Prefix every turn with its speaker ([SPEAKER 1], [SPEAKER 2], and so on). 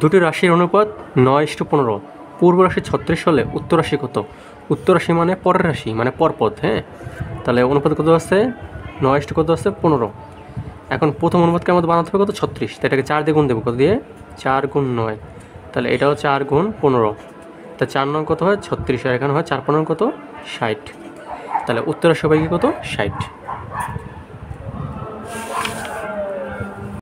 [SPEAKER 1] দুটি রাশির অনুপাত নয় ইস্টু পনেরো পূর্ব রাশি ছত্রিশ হলে উত্তর রাশি কত উত্তর রাশি মানে পরের রাশি মানে পরপথ হ্যাঁ তাহলে অনুপাত কত আছে নয় ইস্টু কত আছে পনেরো এখন প্রথম অনুপাতকে আমাদের বানাতে হবে কত ছত্রিশ তাই এটাকে চার দিয়ে গুণ দেবো কত দিয়ে চার গুণ নয় তাহলে এটাও চার গুণ পনেরো তা চার নং কত হয় ছত্রিশ আর এখানে হয় চার পনেরো কত ষাট তাহলে উত্তর রাশি কত ষাট